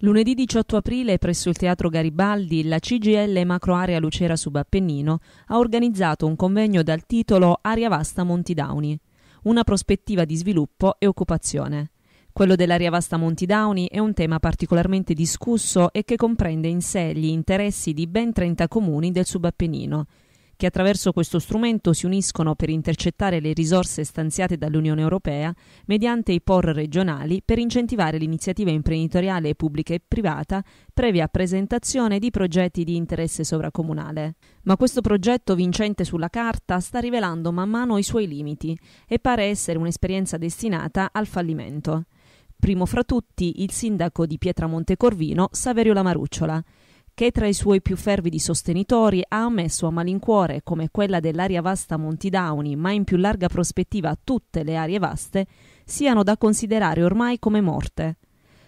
Lunedì 18 aprile presso il Teatro Garibaldi la CGL Macroarea Lucera Subappennino ha organizzato un convegno dal titolo Aria Vasta Monti Dauni, una prospettiva di sviluppo e occupazione. Quello dell'aria vasta Monti Dauni è un tema particolarmente discusso e che comprende in sé gli interessi di ben 30 comuni del Subappennino, che attraverso questo strumento si uniscono per intercettare le risorse stanziate dall'Unione Europea mediante i POR regionali per incentivare l'iniziativa imprenditoriale pubblica e privata previa presentazione di progetti di interesse sovracomunale. Ma questo progetto vincente sulla carta sta rivelando man mano i suoi limiti e pare essere un'esperienza destinata al fallimento. Primo fra tutti il sindaco di Pietramonte Corvino, Saverio Lamarucciola, che tra i suoi più fervidi sostenitori ha ammesso a malincuore come quella dell'area vasta Monti Downey, ma in più larga prospettiva tutte le aree vaste, siano da considerare ormai come morte.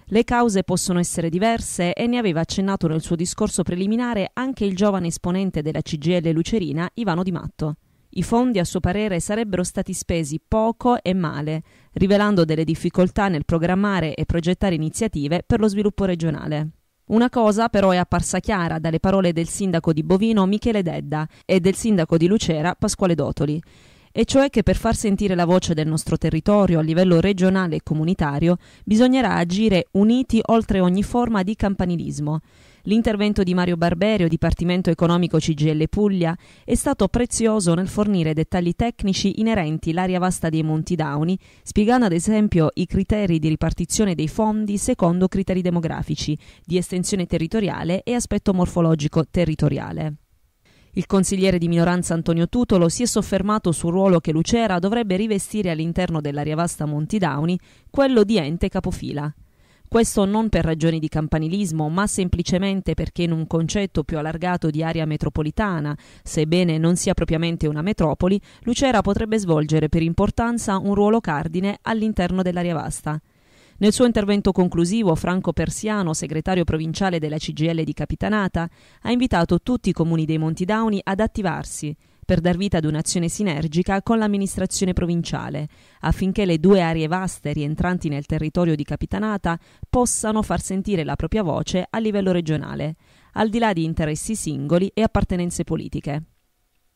Le cause possono essere diverse e ne aveva accennato nel suo discorso preliminare anche il giovane esponente della CGL Lucerina, Ivano Di Matto. I fondi, a suo parere, sarebbero stati spesi poco e male, rivelando delle difficoltà nel programmare e progettare iniziative per lo sviluppo regionale. Una cosa però è apparsa chiara dalle parole del sindaco di Bovino Michele Dedda e del sindaco di Lucera Pasquale Dotoli e cioè che per far sentire la voce del nostro territorio a livello regionale e comunitario bisognerà agire uniti oltre ogni forma di campanilismo. L'intervento di Mario Barberio, Dipartimento Economico CGL Puglia, è stato prezioso nel fornire dettagli tecnici inerenti l'area vasta dei Monti Dauni, spiegando ad esempio i criteri di ripartizione dei fondi secondo criteri demografici, di estensione territoriale e aspetto morfologico territoriale. Il consigliere di minoranza Antonio Tutolo si è soffermato sul ruolo che Lucera dovrebbe rivestire all'interno dell'area vasta Monti Dauni, quello di ente capofila. Questo non per ragioni di campanilismo, ma semplicemente perché in un concetto più allargato di area metropolitana, sebbene non sia propriamente una metropoli, Lucera potrebbe svolgere per importanza un ruolo cardine all'interno dell'area vasta. Nel suo intervento conclusivo, Franco Persiano, segretario provinciale della CGL di Capitanata, ha invitato tutti i comuni dei Monti Dauni ad attivarsi per dar vita ad un'azione sinergica con l'amministrazione provinciale, affinché le due aree vaste rientranti nel territorio di Capitanata possano far sentire la propria voce a livello regionale, al di là di interessi singoli e appartenenze politiche.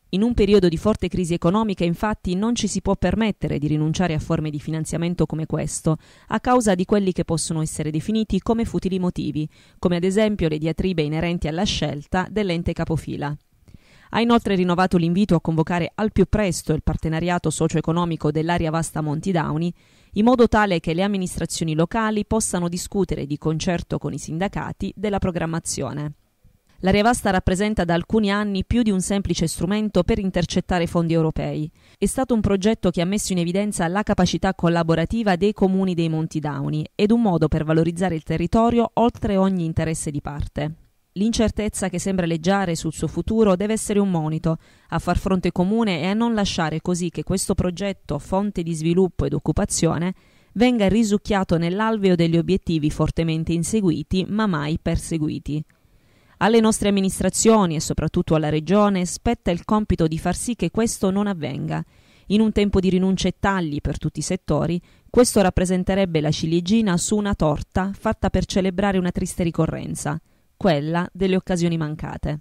In un periodo di forte crisi economica, infatti, non ci si può permettere di rinunciare a forme di finanziamento come questo, a causa di quelli che possono essere definiti come futili motivi, come ad esempio le diatribe inerenti alla scelta dell'ente capofila. Ha inoltre rinnovato l'invito a convocare al più presto il partenariato socio-economico dell'area vasta Monti Downi, in modo tale che le amministrazioni locali possano discutere di concerto con i sindacati della programmazione. L'area vasta rappresenta da alcuni anni più di un semplice strumento per intercettare fondi europei. È stato un progetto che ha messo in evidenza la capacità collaborativa dei comuni dei Monti Downi ed un modo per valorizzare il territorio oltre ogni interesse di parte. L'incertezza che sembra leggiare sul suo futuro deve essere un monito a far fronte comune e a non lasciare così che questo progetto, fonte di sviluppo ed occupazione, venga risucchiato nell'alveo degli obiettivi fortemente inseguiti ma mai perseguiti. Alle nostre amministrazioni e soprattutto alla Regione spetta il compito di far sì che questo non avvenga. In un tempo di rinunce e tagli per tutti i settori, questo rappresenterebbe la ciliegina su una torta fatta per celebrare una triste ricorrenza – quella delle occasioni mancate.